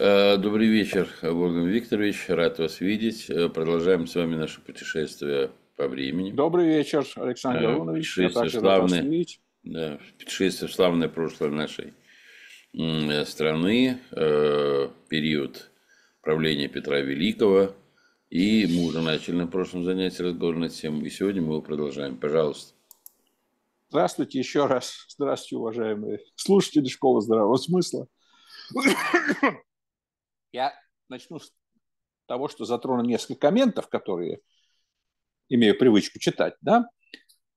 Э, добрый вечер, Бурган Викторович. Рад вас видеть. Э, продолжаем с вами наше путешествие по времени. Добрый вечер, Александр Леонович. Э, путешествие, славное, да, путешествие в славное прошлое нашей страны, период правления Петра Великого. И мы уже начали на прошлом занятии разговор на тему, и сегодня мы его продолжаем. Пожалуйста. Здравствуйте еще раз. Здравствуйте, уважаемые слушатели Школы Здравого Смысла. Я начну с того, что затрону несколько комментов, которые имею привычку читать. Да?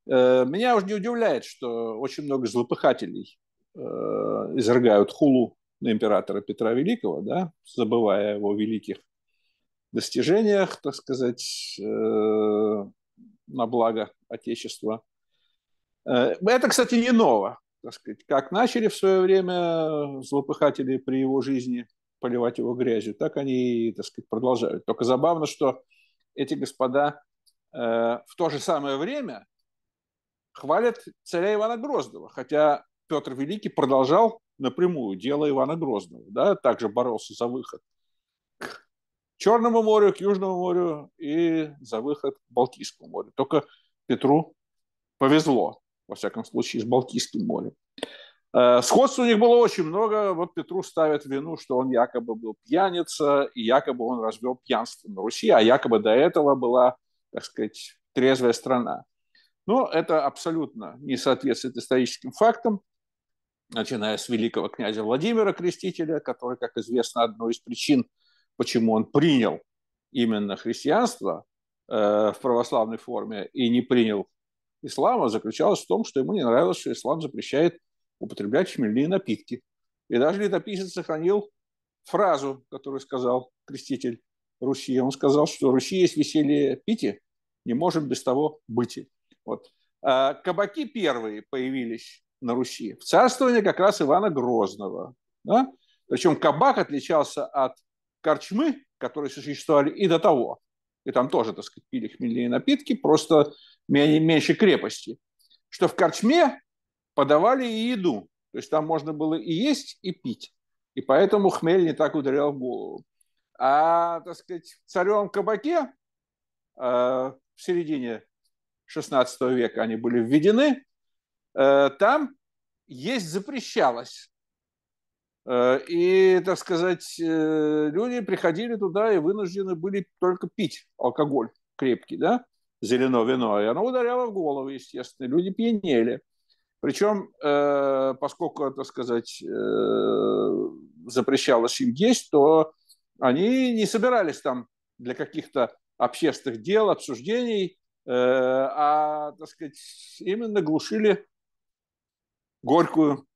Э, меня уже не удивляет, что очень много злопыхателей э, изрыгают хулу на императора Петра Великого, да, забывая о его великих достижениях, так сказать, э, на благо Отечества. Это, кстати, не ново. Так сказать, как начали в свое время злопыхатели при его жизни – поливать его грязью. Так они, так сказать, продолжают. Только забавно, что эти господа э, в то же самое время хвалят царя Ивана Грозного, хотя Петр Великий продолжал напрямую дело Ивана Грозного, да, также боролся за выход к Черному морю, к Южному морю и за выход к Балтийскому морю. Только Петру повезло, во всяком случае, с Балтийским морем. Э, сходств у них было очень много. Вот Петру ставят вину, что он якобы был пьяница, и якобы он развел пьянство на Руси, а якобы до этого была, так сказать, трезвая страна. Но это абсолютно не соответствует историческим фактам, начиная с великого князя Владимира Крестителя, который, как известно, одной из причин, почему он принял именно христианство э, в православной форме и не принял ислама, заключалось в том, что ему не нравилось, что ислам запрещает употреблять хмельные напитки. И даже летописец сохранил фразу, которую сказал креститель Руси. Он сказал, что в Руси есть веселье пити, не может без того быть. Вот. А кабаки первые появились на Руси в царствовании как раз Ивана Грозного. Да? Причем кабак отличался от корчмы, которые существовали и до того. И там тоже, так сказать, пили хмельные напитки, просто меньше крепости. Что в корчме подавали и еду. То есть там можно было и есть, и пить. И поэтому хмель не так ударял в голову. А, так сказать, в царевом кабаке э, в середине 16 века они были введены, э, там есть запрещалось. Э, и, так сказать, люди приходили туда и вынуждены были только пить алкоголь крепкий, да, зеленое вино. И оно ударяло в голову, естественно. Люди пьянели. Причем, э, поскольку, так сказать, э, запрещалось им есть, то они не собирались там для каких-то общественных дел, обсуждений, э, а, так сказать, именно глушили горькую,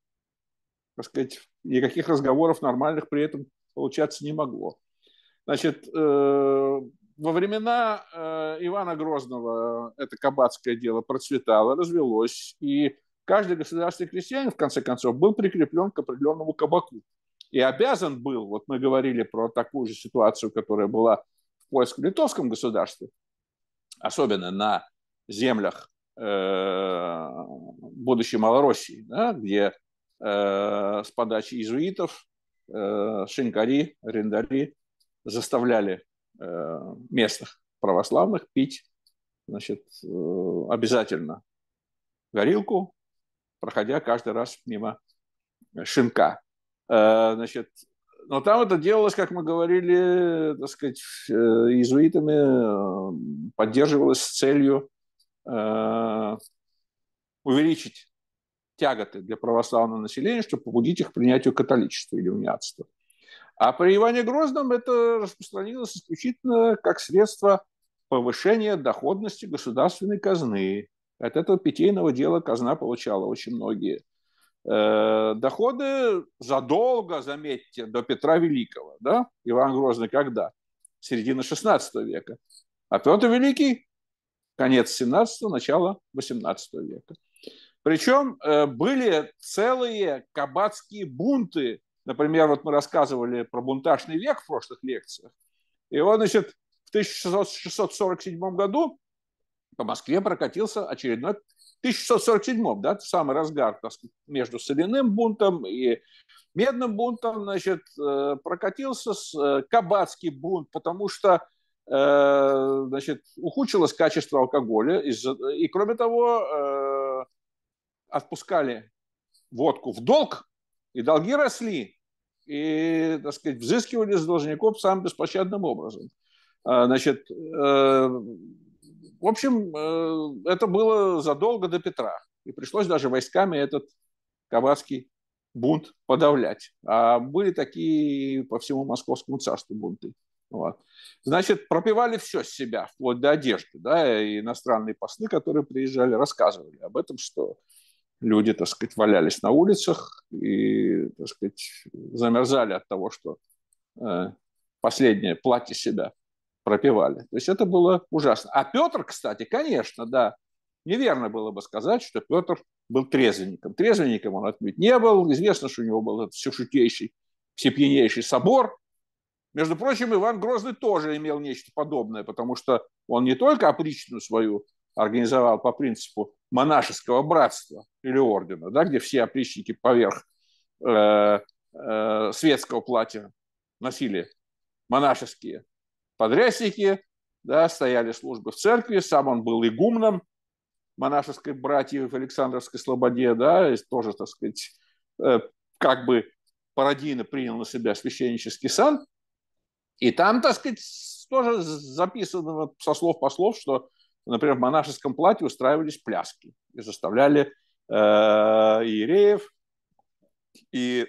так сказать, никаких разговоров нормальных при этом получаться не могло. Значит, во времена Ивана Грозного это кабацкое дело процветало, развелось, и каждый государственный крестьянин, в конце концов, был прикреплен к определенному кабаку. И обязан был, вот мы говорили про такую же ситуацию, которая была в польско-литовском государстве, особенно на землях э, будущей Малороссии, да, где э, с подачи иезуитов э, шинкари, рендари заставляли э, местных православных пить значит, э, обязательно горилку, проходя каждый раз мимо шинка. Э, значит, но там это делалось, как мы говорили, так сказать, э, иезуитами, э, поддерживалось с целью увеличить тяготы для православного населения, чтобы побудить их к принятию католичества или униатства. А при Иване Грозном это распространилось исключительно как средство повышения доходности государственной казны. От этого питейного дела казна получала очень многие э, доходы задолго, заметьте, до Петра Великого, да? Иван Грозный когда? Середина XVI века. А Петр Великий – конец XVII, начало XVIII века. Причем э, были целые кабацкие бунты. Например, вот мы рассказывали про бунтажный век в прошлых лекциях. И вот значит, в 1647 году по Москве прокатился очередной 1647, да, в самый разгар так сказать, между соляным бунтом и медным бунтом, значит, э, прокатился с э, кабацкий бунт, потому что э, значит, ухудшилось качество алкоголя, и, кроме того, отпускали водку в долг, и долги росли, и, так сказать, взыскивали с должников самым беспощадным образом. Значит, в общем, э, это было задолго до Петра. И пришлось даже войсками этот кабацкий бунт подавлять. А были такие по всему московскому царству бунты. Вот. Значит, пропивали все с себя, вплоть до одежды. Да, и иностранные послы, которые приезжали, рассказывали об этом, что люди, так сказать, валялись на улицах и, так сказать, замерзали от того, что э, последнее платье себя пропивали. То есть это было ужасно. А Петр, кстати, конечно, да, неверно было бы сказать, что Петр был трезвенником. Трезвенником он отнюдь не был. Известно, что у него был всешутейший, всепьянейший собор. Между прочим, Иван Грозный тоже имел нечто подобное, потому что он не только опричную свою организовал по принципу монашеского братства или ордена, да, где все опричники поверх э, э, светского платья носили монашеские подрясники, да, стояли службы в церкви, сам он был игумном монашеской братьи в Александровской Слободе, да, и тоже, так сказать, э, как бы пародийно принял на себя священнический сан, и там, так сказать, тоже записано со слов послов, что, например, в монашеском платье устраивались пляски и заставляли э, иереев и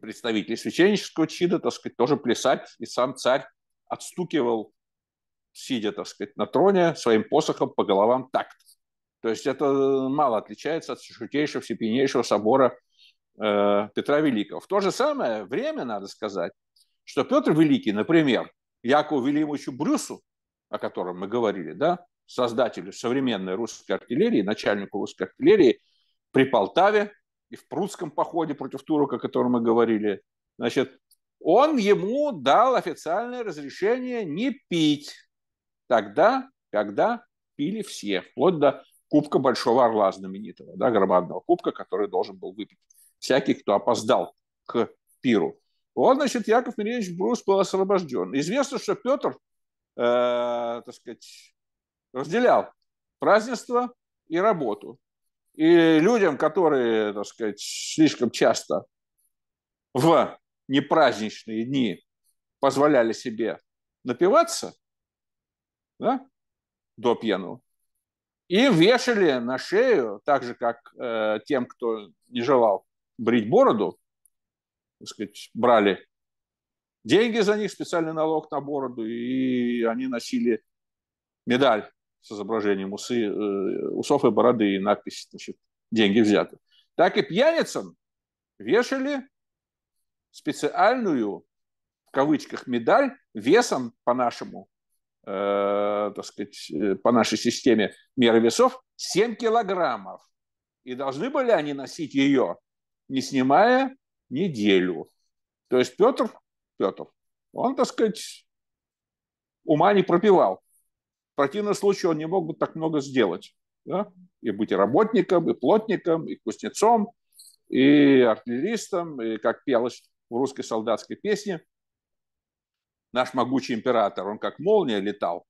представителей священнического чина, так сказать, тоже плясать, и сам царь отстукивал, сидя, так сказать, на троне, своим посохом по головам такт. То есть это э, мало отличается от шутейшего, всепьянейшего собора э, Петра Великого. В то же самое время, надо сказать, что Петр Великий, например, Якову Велимовичу Брюсу, о котором мы говорили, да, создателю современной русской артиллерии, начальнику русской артиллерии при Полтаве и в прусском походе против Турука, о котором мы говорили, значит, он ему дал официальное разрешение не пить тогда, когда пили все, вплоть до Кубка Большого Орла знаменитого, да, громадного кубка, который должен был выпить всякий, кто опоздал к пиру. Вот, значит, Яков Миреевич Брус был освобожден. Известно, что Петр, э, так сказать, разделял празднество и работу. И людям, которые, так сказать, слишком часто в непраздничные дни позволяли себе напиваться да, до пьяну и вешали на шею, так же, как э, тем, кто не желал брить бороду, так сказать, брали деньги за них, специальный налог на бороду, и они носили медаль с изображением усы, э, усов и бороды и надпись, значит, деньги взяты. Так и пьяницам вешали специальную, в кавычках, медаль весом по-нашему, э, так сказать, э, по нашей системе меры весов 7 килограммов. И должны были они носить ее, не снимая неделю. То есть Петр, Петр, он, так сказать, ума не пропивал. В противном случае он не мог бы так много сделать. Да? И быть и работником, и плотником, и кузнецом, и артиллеристом, и, как пелось в русской солдатской песне. Наш могучий император, он как молния летал,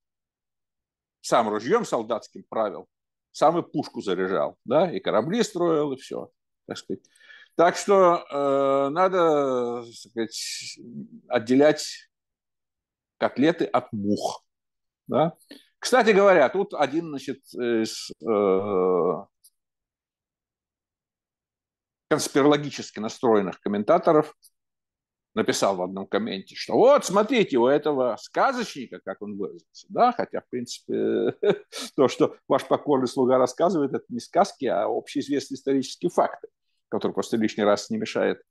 сам ружьем солдатским правил, сам и пушку заряжал, да, и корабли строил, и все, так сказать. Так что э, надо, так сказать, отделять котлеты от мух, да. Кстати говоря, тут один, значит, из э, конспирологически настроенных комментаторов – написал в одном комменте, что вот, смотрите, у этого сказочника, как он выразился, да, хотя, в принципе, то, что ваш покорный слуга рассказывает, это не сказки, а общеизвестные исторические факты, которые просто лишний раз не мешает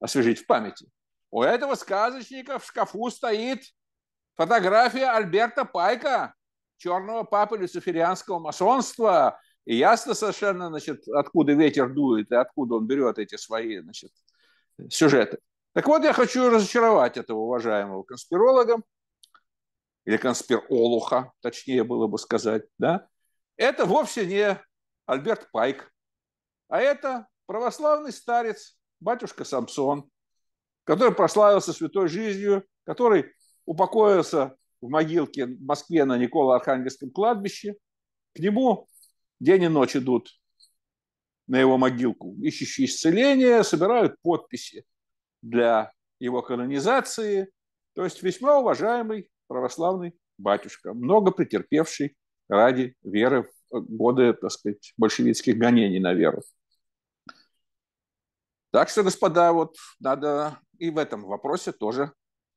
освежить в памяти. У этого сказочника в шкафу стоит фотография Альберта Пайка, черного папы люциферианского масонства, и ясно совершенно, значит, откуда ветер дует и откуда он берет эти свои, значит, сюжеты. Так вот, я хочу разочаровать этого уважаемого конспиролога, или конспиролуха, точнее было бы сказать, да, это вовсе не Альберт Пайк, а это православный старец, батюшка Самсон, который прославился святой жизнью, который упокоился в могилке в Москве на Николо-Архангельском кладбище. К нему день и ночь идут на его могилку, ищущие исцеления, собирают подписи для его канонизации, то есть весьма уважаемый православный батюшка, много претерпевший ради веры в э, годы, так сказать, большевистских гонений на веру. Так что, господа, вот надо и в этом вопросе тоже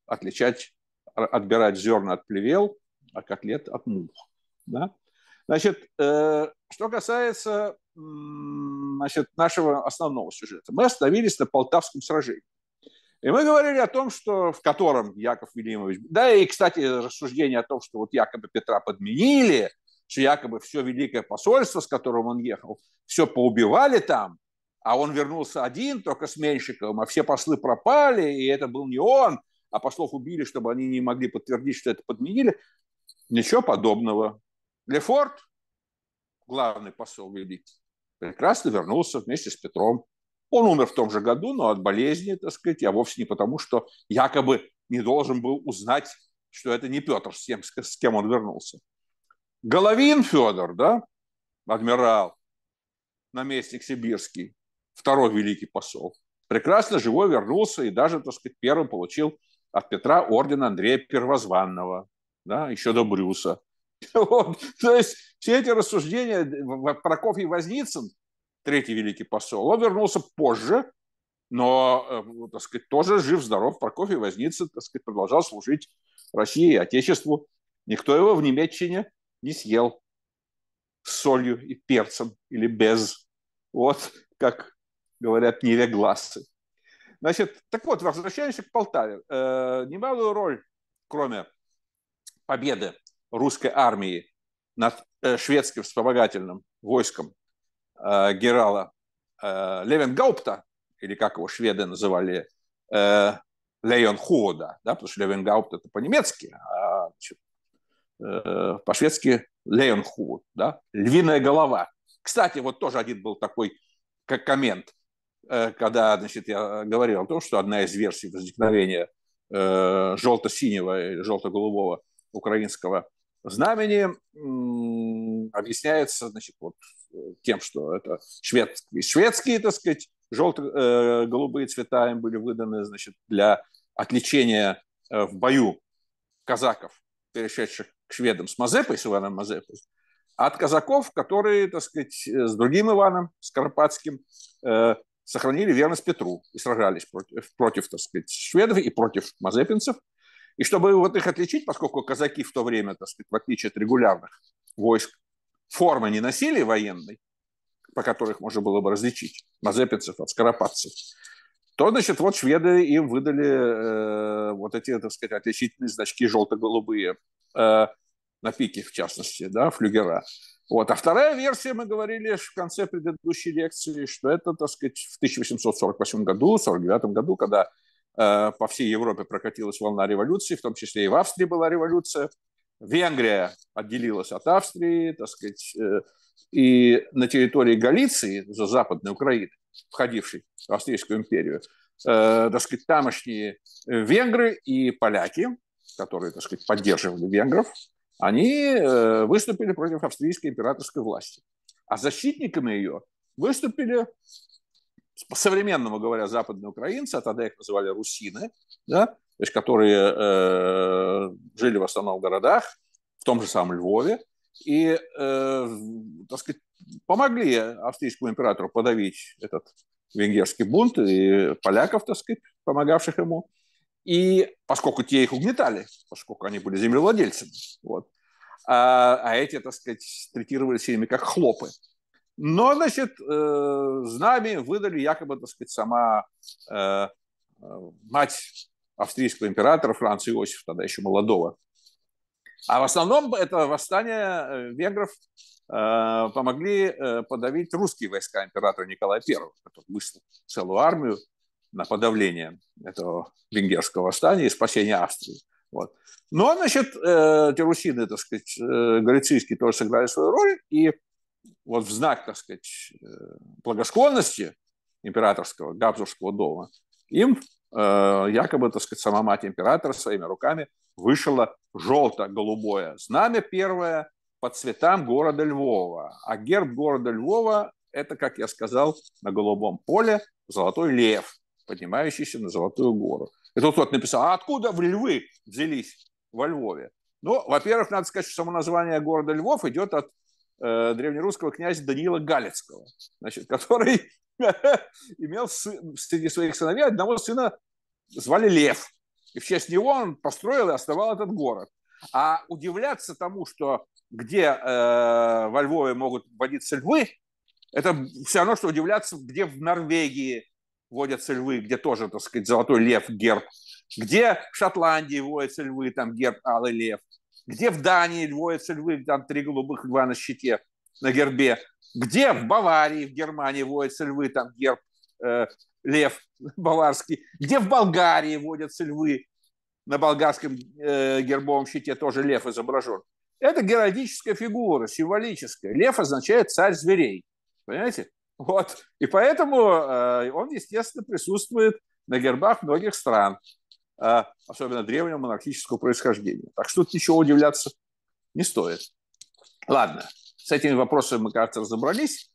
отличать, отбирать зерна от плевел, а котлет от мух. Да? Значит, э, что касается значит, нашего основного сюжета, мы остановились на Полтавском сражении. И мы говорили о том, что в котором Яков Велимович... Да, и, кстати, рассуждение о том, что вот якобы Петра подменили, что якобы все великое посольство, с которым он ехал, все поубивали там, а он вернулся один, только с Менщиковым, а все послы пропали, и это был не он, а послов убили, чтобы они не могли подтвердить, что это подменили. Ничего подобного. Лефорт, главный посол великий, прекрасно вернулся вместе с Петром. Он умер в том же году, но от болезни, так сказать, а вовсе не потому, что якобы не должен был узнать, что это не Петр, с кем, с кем он вернулся. Головин Федор, да, адмирал, наместник сибирский, второй великий посол, прекрасно живой вернулся и даже, так сказать, первым получил от Петра орден Андрея Первозванного, да, еще до Брюса. Вот. То есть все эти рассуждения э, Прокофьев Возницын третий великий посол. Он вернулся позже, но, э, так сказать, тоже жив-здоров. Прокофий Возница, так сказать, продолжал служить России и Отечеству. Никто его в Немеччине не съел с солью и перцем или без. Вот как говорят невегласы. Значит, так вот, возвращаемся к Полтаве. Э, немалую роль, кроме победы русской армии над э, шведским вспомогательным войском Э, генерала э, Левенгаупта, или как его шведы называли, э, Леон Хуода, да, потому что Левенгаупт это по-немецки, а по-шведски Леон Худ, да, львиная голова. Кстати, вот тоже один был такой как коммент, когда значит, я говорил о том, что одна из версий возникновения желто-синего или желто-голубого украинского знамени объясняется значит, вот, э, тем, что это шведские, шведские так сказать, желто-голубые э, цвета им были выданы значит, для отличения э, в бою казаков, перешедших к шведам с Мазепой, с Иваном Мазепой, от казаков, которые, так сказать, с другим Иваном, с Карпатским, э, сохранили верность Петру и сражались против, против, так сказать, шведов и против мазепинцев. И чтобы вот их отличить, поскольку казаки в то время, так сказать, в отличие от регулярных войск, формы не носили военной, по которых можно было бы различить мазепинцев от скоропадцев, то, значит, вот шведы им выдали э, вот эти, так сказать, отличительные значки желто-голубые, э, на пике, в частности, да, флюгера. Вот. А вторая версия, мы говорили в конце предыдущей лекции, что это, так сказать, в 1848 году, 49 году, когда э, по всей Европе прокатилась волна революции, в том числе и в Австрии была революция, Венгрия отделилась от Австрии, так сказать, э, и на территории Галиции, за Западной Украины, входившей в Австрийскую империю, э, так сказать, тамошние э, венгры и поляки, которые, так сказать, поддерживали венгров, они выступили против австрийской императорской власти. А защитниками ее выступили, по-современному говоря, западные украинцы, а тогда их называли русины, да, то есть которые э, жили в основном в городах, в том же самом Львове, и, э, так сказать, помогли австрийскому императору подавить этот венгерский бунт и поляков, так сказать, помогавших ему. И поскольку те их угнетали, поскольку они были землевладельцами, вот, а, а эти, так сказать, третировались ими как хлопы. Но, значит, э, знамя выдали якобы, так сказать, сама э, э мать австрийского императора Франца Иосифа, тогда еще молодого. А в основном это восстание э, венгров э, помогли э, подавить русские войска императора Николая I, который выслал целую армию на подавление этого венгерского восстания и спасение Австрии. Вот. Но, ну, значит, а э, терусины, так сказать, галицийские тоже сыграли свою роль, и вот в знак, так сказать, благосклонности императорского Габсбургского дома им Э, якобы, так сказать, сама мать императора своими руками вышила желто-голубое знамя первое по цветам города Львова. А герб города Львова – это, как я сказал, на голубом поле золотой лев, поднимающийся на Золотую гору. И тут кто написал, а откуда в львы взялись во Львове? Ну, во-первых, надо сказать, что само название города Львов идет от э, древнерусского князя Даниила Галицкого, значит, который имел среди своих сыновей одного сына звали Лев. И в честь него он построил и основал этот город. А удивляться тому, что где э, во Львове могут водиться львы, это все равно, что удивляться, где в Норвегии водятся львы, где тоже, так сказать, золотой лев, герб, где в Шотландии водятся львы, там герб, алый лев, где в Дании воятся львы, там три голубых льва на щите, на гербе, где в Баварии, в Германии воятся львы, там герб, э, лев баварский, где в Болгарии водятся львы, на болгарском э, гербовом щите тоже лев изображен. Это геральдическая фигура, символическая. Лев означает царь зверей, понимаете? Вот. И поэтому э, он, естественно, присутствует на гербах многих стран. А, особенно древнего монархического происхождения. Так что тут ничего удивляться не стоит. Ладно, с этими вопросами мы, кажется, разобрались.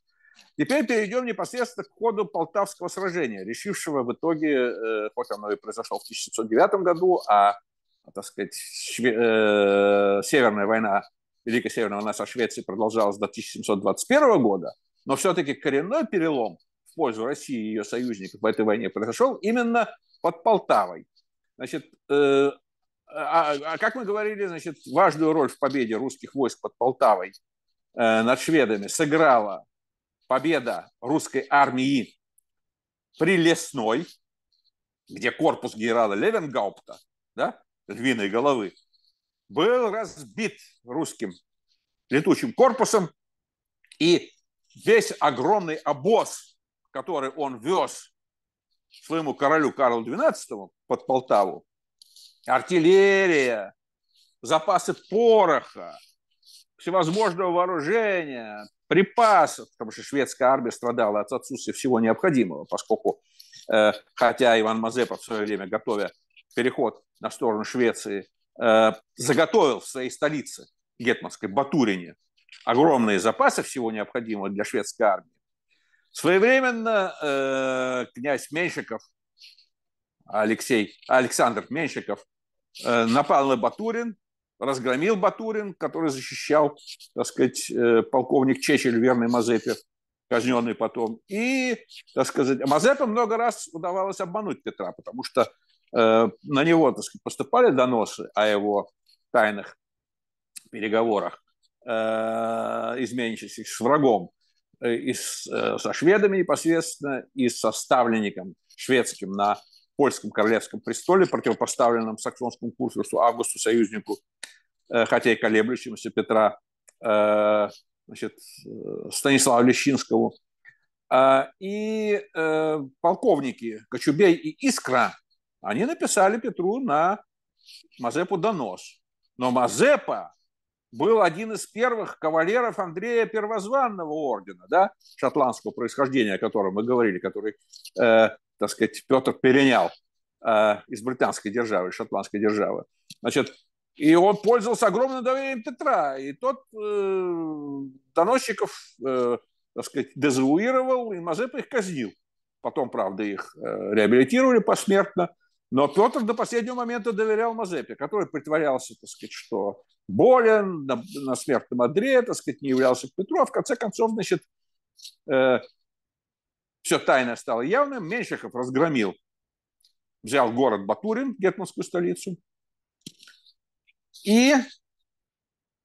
Теперь перейдем непосредственно к ходу Полтавского сражения, решившего в итоге, э, хоть оно и произошло в 1709 году, а, так сказать, Шве... Э, Северная война, Великая Северная война со Швецией продолжалась до 1721 года, но все-таки коренной перелом в пользу России и ее союзников в этой войне произошел именно под Полтавой. Значит, э, а, а как мы говорили, значит, важную роль в победе русских войск под Полтавой э, над шведами сыграла победа русской армии при Лесной, где корпус генерала Левенгаупта, да, львиной головы, был разбит русским летучим корпусом, и весь огромный обоз, который он вез своему королю Карлу XII под Полтаву артиллерия, запасы пороха, всевозможного вооружения, припасов, потому что шведская армия страдала от отсутствия всего необходимого, поскольку, э, хотя Иван Мазепа в свое время, готовя переход на сторону Швеции, э, заготовил в своей столице, гетманской Батурине, огромные запасы всего необходимого для шведской армии, Своевременно э, князь Меньшиков, Алексей, Александр Меньшиков, э, напал на Батурин, разгромил Батурин, который защищал, так сказать, э, полковник Чечель, верный Мазепе, казненный потом. И, так сказать, Мазепе много раз удавалось обмануть Петра, потому что э, на него, так сказать, поступали доносы о его тайных переговорах э, изменчивых с врагом. Э, и с, э, со шведами непосредственно, и со ставленником шведским на польском королевском престоле, противопоставленном саксонскому курфюрсту Августу союзнику, э, хотя и колеблющемуся Петра значит, Станислава Лещинского, а, И полковники Кочубей и Искра, они написали Петру на Мазепу донос. Но Мазепа был один из первых кавалеров Андрея Первозванного ордена, да, шотландского происхождения, о котором мы говорили, который, э, так сказать, Петр перенял э, из британской державы, шотландской державы. Значит, и он пользовался огромным доверием Петра, и тот э, доносчиков, э, так сказать, дезавуировал, и Мазепа их казнил. Потом, правда, их э, реабилитировали посмертно – но Петр до последнего момента доверял Мазепе, который притворялся, так сказать, что болен, на, на смертном одре, так сказать, не являлся к Петру, а в конце концов, значит, э, все тайное стало явным, Меньшиков разгромил, взял город Батурин, гетманскую столицу, и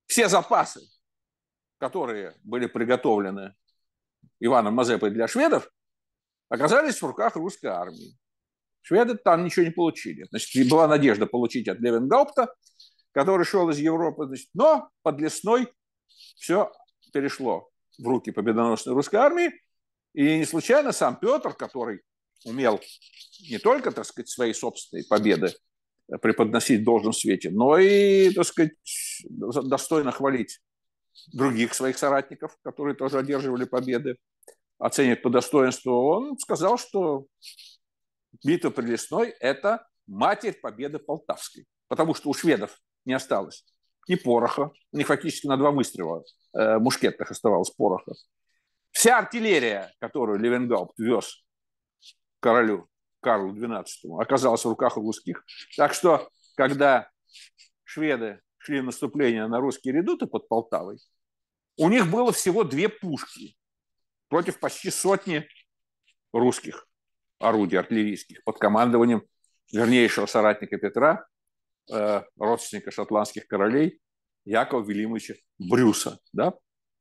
все запасы, которые были приготовлены Иваном Мазепой для шведов, оказались в руках русской армии. Шведы там ничего не получили. Значит, была надежда получить от Левенгаупта, который шел из Европы. Значит, но под Лесной все перешло в руки победоносной русской армии. И не случайно сам Петр, который умел не только, так сказать, свои собственные победы преподносить в должном свете, но и, так сказать, достойно хвалить других своих соратников, которые тоже одерживали победы, оценивать по достоинству, он сказал, что битва при Лесной – это матерь победы Полтавской, потому что у шведов не осталось ни пороха, у них фактически на два выстрела э, мушкетных оставалось пороха. Вся артиллерия, которую Левенгаупт вез королю Карлу XII, оказалась в руках русских. Так что, когда шведы шли наступление на русские редуты под Полтавой, у них было всего две пушки против почти сотни русских орудий артиллерийских под командованием вернейшего соратника Петра, э, родственника шотландских королей Якова Велимовича Брюса, да,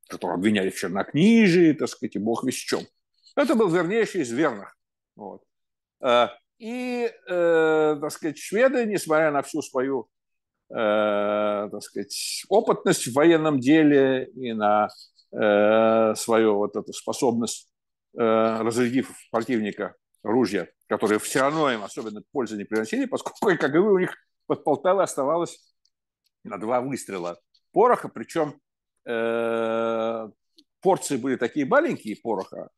которого обвиняли в чернокнижии, так сказать, и бог весь чем. Это был вернейший из верных. Вот. Э, и, э, так сказать, шведы, несмотря на всю свою, э, так сказать, опытность в военном деле и на э, свою вот эту способность, э, разрядив противника ружья, которые все равно им особенно пользы не приносили, поскольку КГБ у них под Полтавой оставалось на два выстрела пороха, причем э, порции были такие маленькие пороха,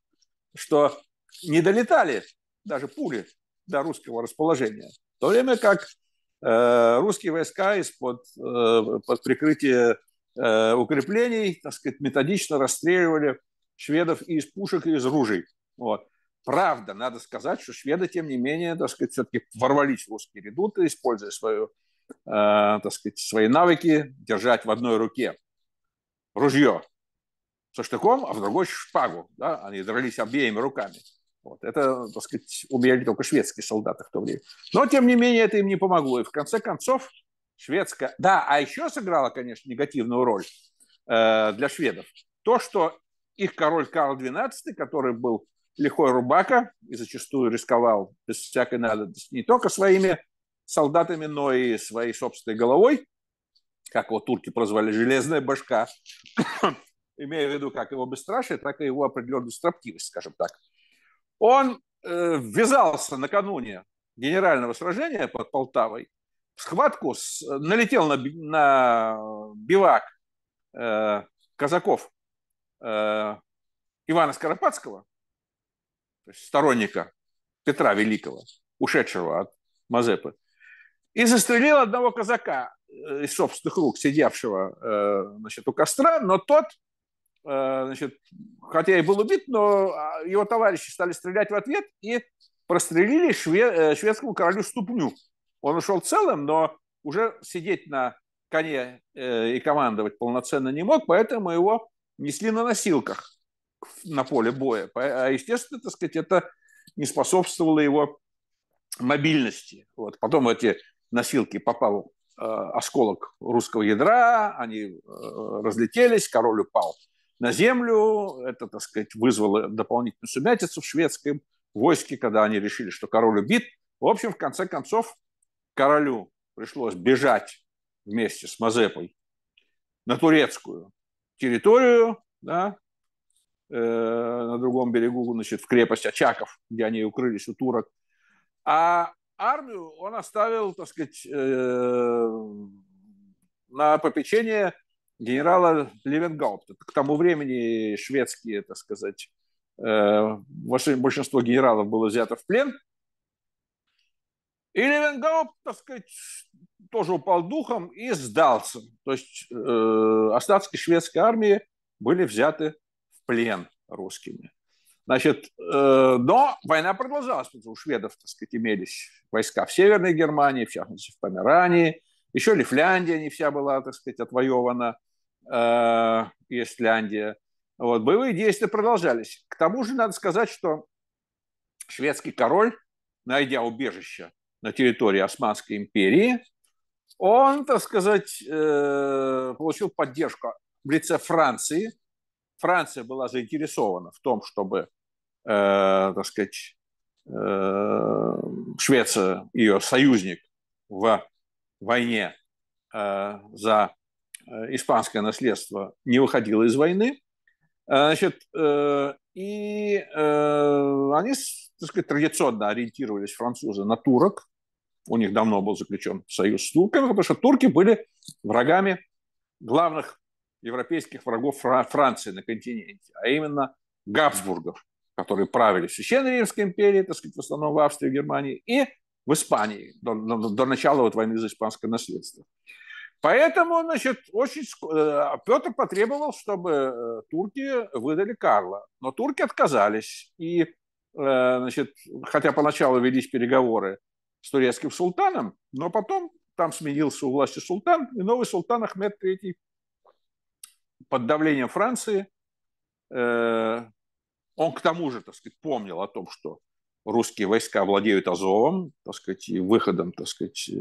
что не долетали даже пули до русского расположения. В то время как э, русские войска из-под э, под прикрытие э, укреплений, так сказать, методично расстреливали шведов и из пушек, и из ружей. Вот. Правда, надо сказать, что шведы, тем не менее, так сказать, все-таки ворвались в русские редуты, используя свою, э, так сказать, свои навыки держать в одной руке ружье со штыком, а в другой шпагу. Да? Они дрались обеими руками. Вот. Это, так сказать, умели только шведские солдаты в то время. Но, тем не менее, это им не помогло. И в конце концов, шведская... Да, а еще сыграла, конечно, негативную роль э, для шведов. То, что их король Карл XII, который был лихой рубака и зачастую рисковал без всякой надобности не только своими солдатами, но и своей собственной головой, как его турки прозвали «железная башка», имея в виду как его бесстрашие, так и его определенную строптивость, скажем так. Он э, ввязался накануне генерального сражения под Полтавой в схватку, с, налетел на, на бивак э, казаков э, Ивана Скоропадского, то есть сторонника Петра Великого, ушедшего от Мазепы, и застрелил одного казака э, из собственных рук, сидевшего э, значит, у костра, но тот, э, значит, хотя и был убит, но а, его товарищи стали стрелять в ответ и прострелили шведскому королю ступню. Он ушел целым, но уже сидеть на коне и командовать полноценно не мог, поэтому его несли на носилках на поле боя. А, естественно, так сказать, это не способствовало его мобильности. Вот. Потом эти носилки попал э, осколок русского ядра, они э, разлетелись, король упал на землю. Это, так сказать, вызвало дополнительную сумятицу в шведском войске, когда они решили, что король убит. В общем, в конце концов, королю пришлось бежать вместе с Мазепой на турецкую территорию, да, Э, на другом берегу, значит, в крепость Очаков, где они укрылись у турок. А армию он оставил, так сказать, э, на попечение генерала Левенгаупта. К тому времени шведские, так сказать, э, большинство генералов было взято в плен. И Левенгаупт, так сказать, тоже упал духом и сдался. То есть остатки шведской армии были взяты плен русскими. Значит, э, но война продолжалась, потому что у шведов, так сказать, имелись войска в Северной Германии, в частности, в Померании. Еще Лифляндия не вся была, так сказать, отвоевана, э, и Вот, боевые действия продолжались. К тому же надо сказать, что шведский король, найдя убежище на территории Османской империи, он, так сказать, э, получил поддержку в лице Франции – Франция была заинтересована в том, чтобы, э, так сказать, э, Швеция, ее союзник в войне э, за э, испанское наследство, не выходила из войны. Э, значит, э, и э, они, так сказать, традиционно ориентировались французы на турок. У них давно был заключен союз с турками, потому что турки были врагами главных европейских врагов Франции на континенте, а именно Габсбургов, которые правили Священной Римской империи, так сказать, в основном в Австрии, Германии и в Испании до, до, до начала вот войны за испанское наследство. Поэтому, значит, очень э, Петр потребовал, чтобы э, турки выдали Карла, но турки отказались и, э, значит, хотя поначалу велись переговоры с турецким султаном, но потом там сменился у власти султан и новый султан Ахмед III под давлением Франции, э, он к тому же, так сказать, помнил о том, что русские войска владеют Азовом, так сказать, и выходом, так сказать, э,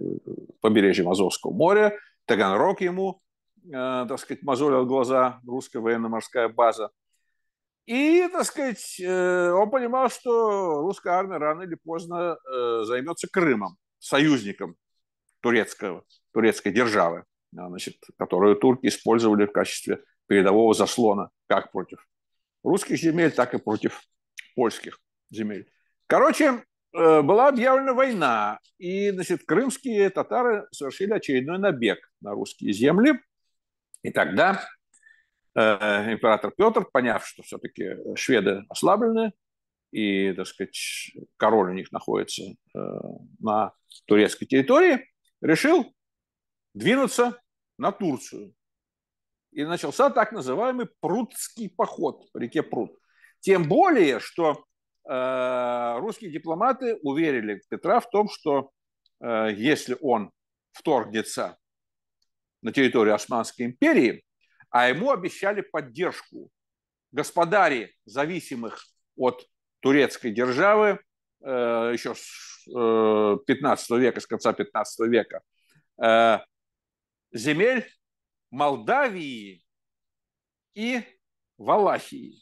побережьем Азовского моря, Таганрог ему, э, так сказать, мозолил глаза, русская военно-морская база. И, так сказать, он понимал, что русская армия рано или поздно займется Крымом, союзником турецкого, турецкой державы. А, значит, которую турки использовали в качестве передового заслона как против русских земель, так и против польских земель. Короче, э, была объявлена война, и значит, крымские татары совершили очередной набег на русские земли. И тогда э, император Петр, поняв, что все-таки шведы ослаблены, и, так сказать, король у них находится э, на турецкой территории, решил двинуться на Турцию. И начался так называемый Прудский поход по реке Пруд. Тем более, что э, русские дипломаты уверили Петра в том, что э, если он вторгнется на территорию Османской империи, а ему обещали поддержку господари, зависимых от турецкой державы э, еще с э, 15 века, с конца 15 века, э, земель Молдавии и Валахии.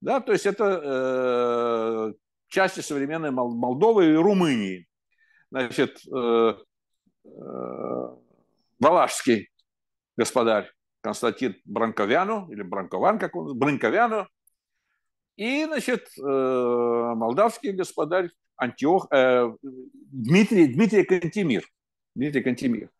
Да, то есть это э, части современной Молдовы и Румынии. Значит, э, э, Валашский господарь Константин Бранковяну, или Бранкован, как он, Бранковяну, и, значит, э, молдавский господарь Антиох, э, Дмитрий, Дмитрий Кантемир. Дмитрий Кантемир.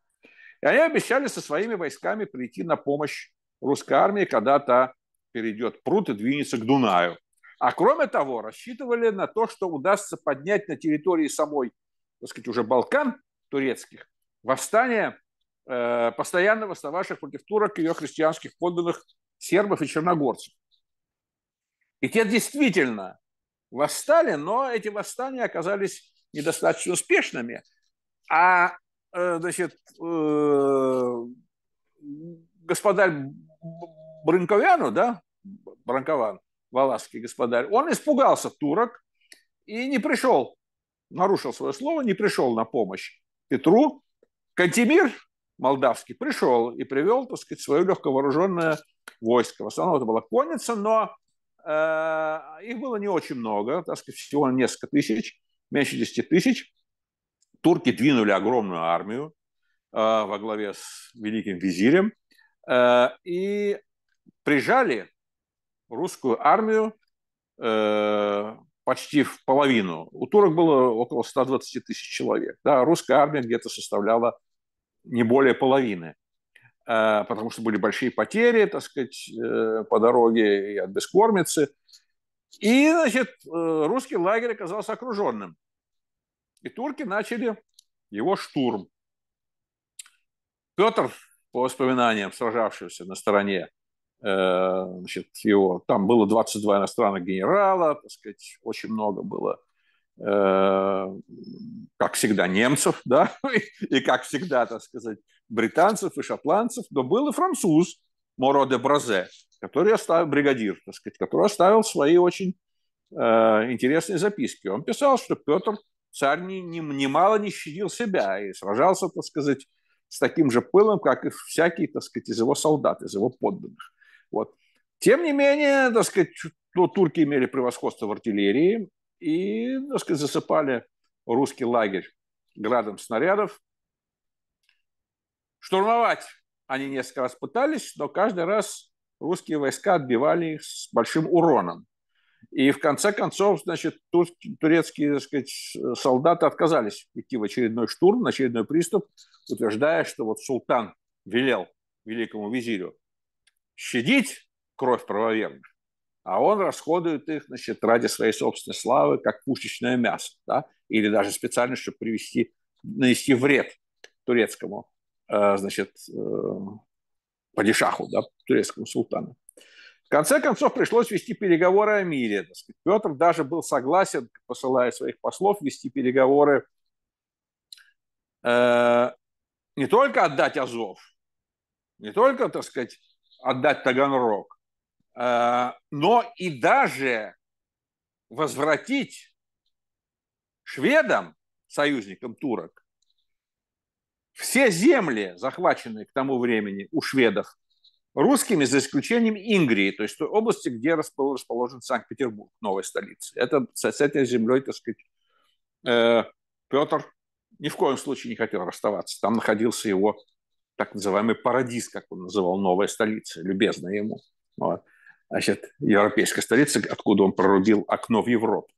И они обещали со своими войсками прийти на помощь русской армии, когда та перейдет пруд и двинется к Дунаю. А кроме того, рассчитывали на то, что удастся поднять на территории самой, так сказать, уже Балкан турецких, восстание э, постоянно восставших против турок и ее христианских подданных сербов и черногорцев. И те действительно восстали, но эти восстания оказались недостаточно успешными. А Э, значит, э, господарь Брынковяну, да, Бранкован, Валасский господарь, он испугался турок и не пришел, нарушил свое слово, не пришел на помощь Петру. Кантемир молдавский пришел и привел, так сказать, свое легковооруженное войско. В основном это была конница, но э, их было не очень много, так сказать, всего несколько тысяч, меньше 10 тысяч турки двинули огромную армию э, во главе с великим визирем э, и прижали русскую армию э, почти в половину. У турок было около 120 тысяч человек. Да, русская армия где-то составляла не более половины, э, потому что были большие потери, так сказать, э, по дороге и от бескормицы. И, значит, э, русский лагерь оказался окруженным. И турки начали его штурм. Петр, по воспоминаниям сражавшегося на стороне э, значит, его, там было 22 иностранных генерала, так сказать, очень много было, э, как всегда, немцев, да, и, как всегда, так сказать, британцев и шотландцев, но был и француз Моро де Бразе, который оставил, бригадир, так сказать, который оставил свои очень э, интересные записки. Он писал, что Петр царь немало не щадил себя и сражался, так сказать, с таким же пылом, как и всякие, так сказать, из его солдат, из его подданных. Вот. Тем не менее, так сказать, ну, турки имели превосходство в артиллерии и, так сказать, засыпали русский лагерь градом снарядов. Штурмовать они несколько раз пытались, но каждый раз русские войска отбивали их с большим уроном. И в конце концов, значит, тур, турецкие так сказать, солдаты отказались идти в очередной штурм, на очередной приступ, утверждая, что вот султан велел великому визирю щадить кровь правоверных, а он расходует их значит, ради своей собственной славы, как пушечное мясо, да? или даже специально, чтобы привести, нанести вред турецкому э, значит, э, падишаху, да, турецкому султану конце концов, пришлось вести переговоры о мире. Петр даже был согласен, посылая своих послов, вести переговоры э, не только отдать Азов, не только, так сказать, отдать Таганрог, э, но и даже возвратить шведам, союзникам турок, все земли, захваченные к тому времени у шведов русскими, за исключением Ингрии, то есть той области, где расположен Санкт-Петербург, новая столица. Это с этой землей, так сказать, э, Петр ни в коем случае не хотел расставаться. Там находился его так называемый парадиз, как он называл, новая столица, любезная ему. Вот. Значит, европейская столица, откуда он прорубил окно в Европу.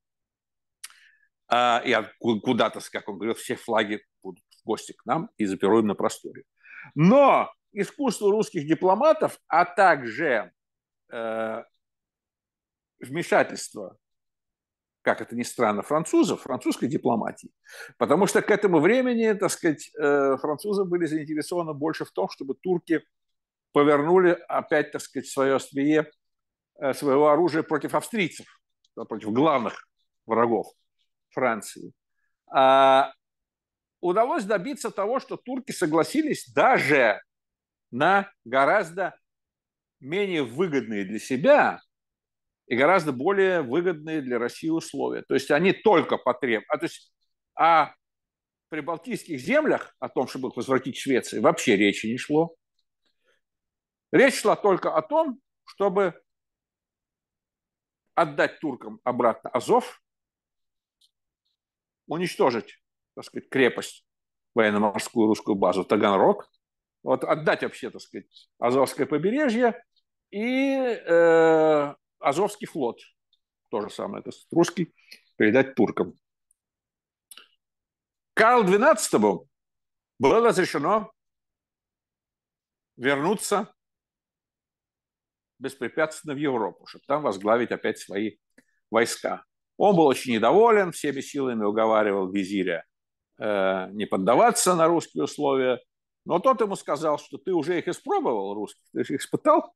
А, и куда-то, как он говорил, все флаги будут в гости к нам и запируем на просторе. Но искусству русских дипломатов, а также э, вмешательство, как это ни странно, французов, французской дипломатии. Потому что к этому времени, так сказать, э, французы были заинтересованы больше в том, чтобы турки повернули опять, так сказать, свое острие э, своего оружия против австрийцев, против главных врагов Франции. А удалось добиться того, что турки согласились даже на гораздо менее выгодные для себя и гораздо более выгодные для России условия. То есть они только потреб... А, то есть а при балтийских землях, о том, чтобы их возвратить Швеции, вообще речи не шло. Речь шла только о том, чтобы отдать туркам обратно Азов, уничтожить, так сказать, крепость, военно-морскую русскую базу Таганрог, вот отдать вообще, так сказать, Азовское побережье и э, Азовский флот, то же самое, это русский, передать туркам. Карл XII было разрешено вернуться беспрепятственно в Европу, чтобы там возглавить опять свои войска. Он был очень недоволен, всеми силами уговаривал визиря э, не поддаваться на русские условия, но тот ему сказал, что ты уже их испробовал, русских, ты их испытал,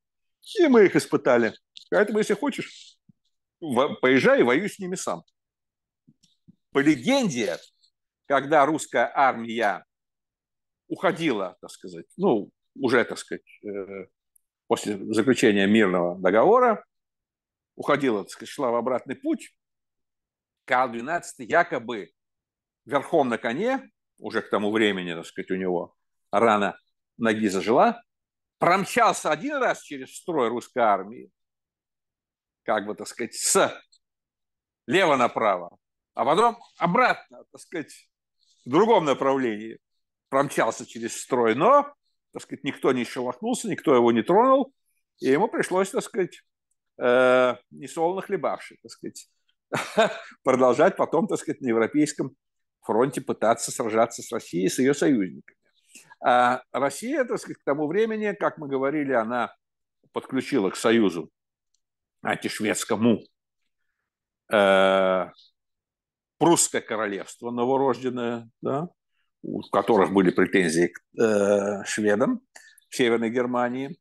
и мы их испытали. Поэтому, если хочешь, поезжай и воюй с ними сам. По легенде, когда русская армия уходила, так сказать, ну, уже, так сказать, э, после заключения мирного договора, уходила, так сказать, шла в обратный путь, Карл XII якобы верхом на коне, уже к тому времени, так сказать, у него, рана ноги зажила, промчался один раз через строй русской армии, как бы, так сказать, с лево направо, а потом обратно, так сказать, в другом направлении промчался через строй, но, так сказать, никто не шелохнулся, никто его не тронул, и ему пришлось, так сказать, э, несолоно хлебавши, так сказать, продолжать потом, так сказать, на Европейском фронте пытаться сражаться с Россией, с ее союзниками. А Россия, так сказать, к тому времени, как мы говорили, она подключила к Союзу антишведскому э, прусское королевство новорожденное, да, у которых были претензии к э, шведам в Северной Германии.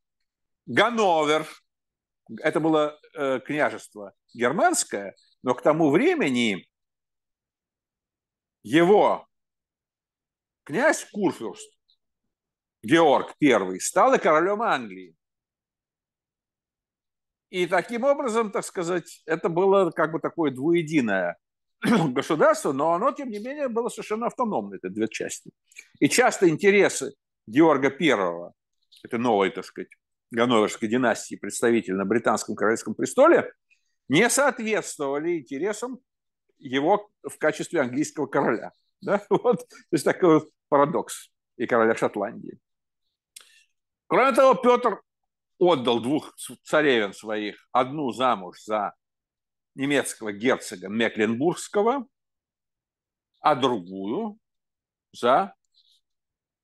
Ганновер, это было э, княжество германское, но к тому времени его князь Курфюрст Георг I, стал и королем Англии. И таким образом, так сказать, это было как бы такое двуединое государство, но оно, тем не менее, было совершенно автономно, эти две части. И часто интересы Георга I, это новой, так сказать, Ганноверской династии, представитель на британском королевском престоле, не соответствовали интересам его в качестве английского короля. Да? Вот. То есть такой вот парадокс и короля Шотландии. Кроме того, Петр отдал двух царевен своих, одну замуж за немецкого герцога Мекленбургского, а другую за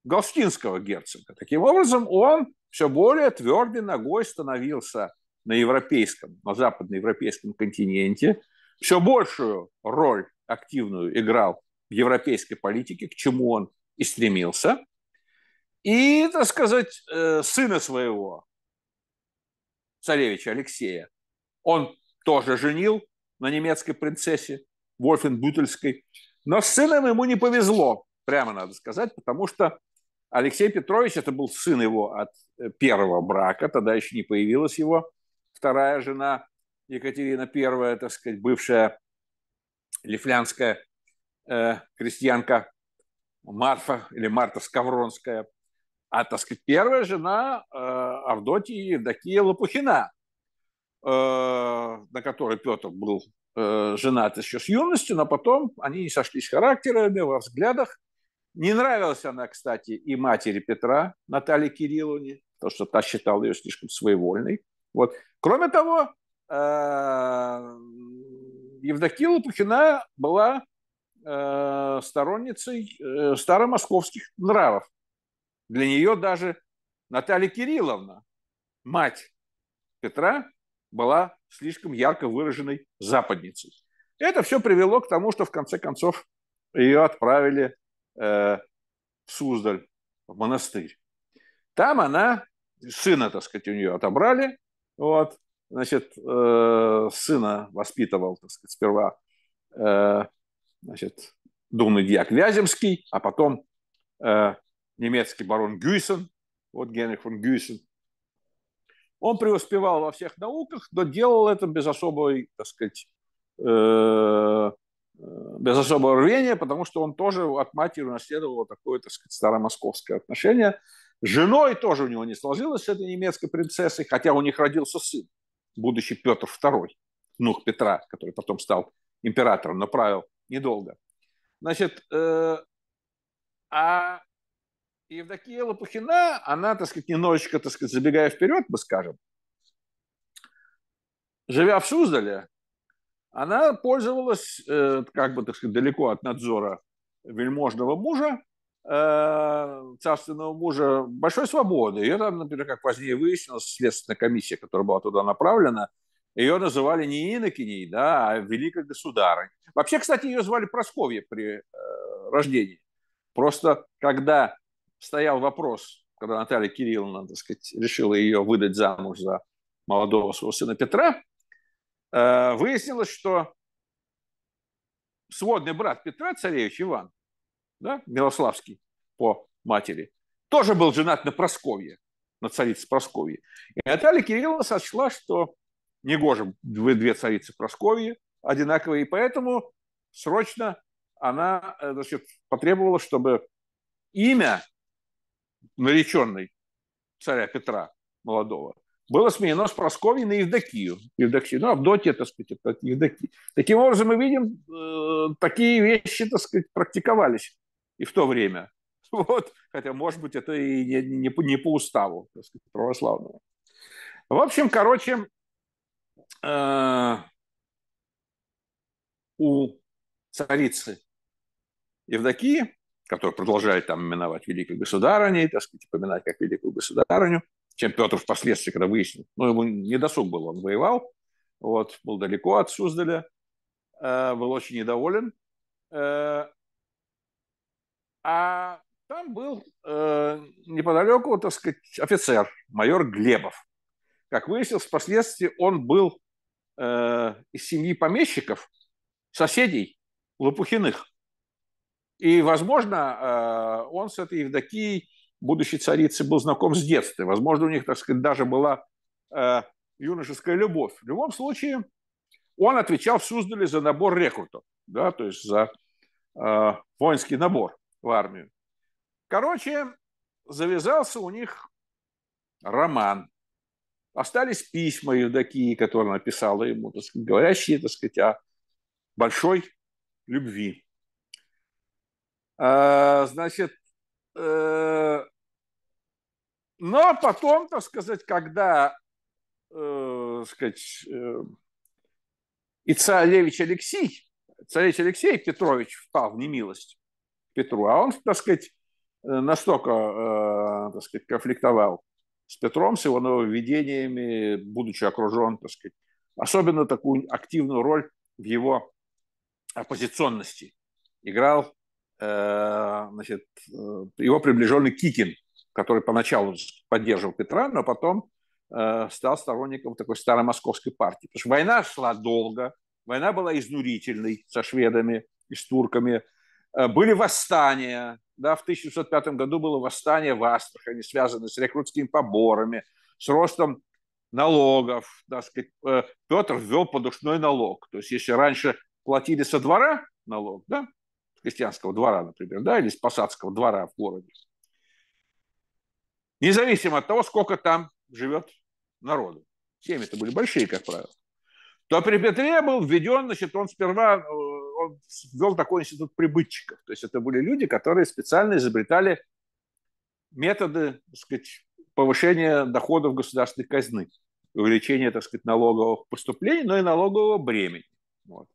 Галстинского герцога. Таким образом, он все более твердой ногой становился на европейском, на западноевропейском континенте, все большую роль активную играл в европейской политике, к чему он и стремился и, так сказать, э, сына своего, царевича Алексея. Он тоже женил на немецкой принцессе Вольфенбютельской. Но с сыном ему не повезло, прямо надо сказать, потому что Алексей Петрович, это был сын его от э, первого брака, тогда еще не появилась его вторая жена Екатерина I, так сказать, бывшая лифлянская э, крестьянка Марфа или Марта Скавронская а, так сказать, первая жена э, Авдотья Евдокия Лопухина, э, на которой Петр был э, женат еще с юностью, но потом они не сошлись характерами, во взглядах. Не нравилась она, кстати, и матери Петра, Наталье Кирилловне, потому что та считала ее слишком своевольной. Вот. Кроме того, э, Евдокия Лопухина была э, сторонницей э, старомосковских нравов. Для нее даже Наталья Кирилловна, мать Петра, была слишком ярко выраженной западницей. Это все привело к тому, что в конце концов ее отправили э, в Суздаль, в монастырь. Там она, сына, так сказать, у нее отобрали, вот, значит, э, сына воспитывал, так сказать, сперва, э, значит, думный дьяк Вяземский, а потом э, немецкий барон Гюйсен, вот Генрих фон Гюйсен. Он преуспевал во всех науках, но делал это без особой, так сказать, э, э, без особого рвения, потому что он тоже от матери унаследовал такое, так сказать, старомосковское отношение. Женой тоже у него не сложилось с этой немецкой принцессой, хотя у них родился сын, будущий Петр II, внук Петра, который потом стал императором, но правил недолго. Значит, э, а и Евдокия Лопухина, она, так сказать, немножечко, так сказать, забегая вперед, мы скажем, живя в Суздале, она пользовалась, э, как бы, так сказать, далеко от надзора вельможного мужа, э, царственного мужа, большой свободы. Ее там, например, как позднее выяснилось, следственная комиссия, которая была туда направлена, ее называли не инокиней, да, а великой государыней. Вообще, кстати, ее звали Просковья при э, рождении. Просто когда стоял вопрос, когда Наталья Кирилловна, так сказать, решила ее выдать замуж за молодого своего сына Петра, э, выяснилось, что сводный брат Петра, царевич Иван, да, Милославский по матери, тоже был женат на Просковье, на царице Просковье. И Наталья Кирилловна сочла, что негоже две царицы Просковье одинаковые, и поэтому срочно она э, значит, потребовала, чтобы имя нареченной царя Петра молодого, было сменено с Прасковьи на Евдокию. Евдокию. Ну, Авдотья, так сказать, это Евдокия. Таким образом, мы видим, э, такие вещи, так сказать, практиковались и в то время. Вот. Хотя, может быть, это и не, не, по, не по уставу так сказать, православному. В общем, короче, э, у царицы Евдокии которую продолжали там именовать великой государыней, так сказать, поминать как великую государыню, чем Петр впоследствии, когда выяснил, ну, ему не досуг был, он воевал, вот, был далеко от Суздаля, э, был очень недоволен. Э, а там был э, неподалеку, так сказать, офицер, майор Глебов. Как выяснилось, впоследствии он был из семьи помещиков, соседей Лопухиных – и, возможно, э, он с этой Евдокией, будущей царицей, был знаком с детства. Возможно, у них, так сказать, даже была э, юношеская любовь. В любом случае, он отвечал в Суздале за набор рекрутов, да, то есть за э, воинский набор в армию. Короче, завязался у них роман. Остались письма Евдокии, которые написала ему, так сказать, говорящие, так сказать, о большой любви. А, значит, э, но потом, так сказать, когда э, так сказать, э, и царевич Алексей, царевич Алексей Петрович впал в немилость Петру, а он, так сказать, настолько, так сказать, конфликтовал с Петром, с его нововведениями, будучи окружен, так сказать, особенно такую активную роль в его оппозиционности играл Э, значит, э, его приближенный Кикин, который поначалу поддерживал Петра, но потом э, стал сторонником такой старой московской партии. Потому что война шла долго, война была изнурительной со шведами и с турками. Были восстания, да, в 1705 году было восстание в Астрахани, связанное с рекрутскими поборами, с ростом налогов, так сказать. Петр ввел подушной налог. То есть, если раньше платили со двора налог, да, крестьянского двора, например, да, или с посадского двора в городе. Независимо от того, сколько там живет народу. Семьи-то были большие, как правило. То при Петре был введен, значит, он сперва э, он ввел такой институт прибытчиков. То есть это были люди, которые специально изобретали методы, так сказать, повышения доходов государственной казны, увеличения, так сказать, налоговых поступлений, но и налогового бремени. Вот.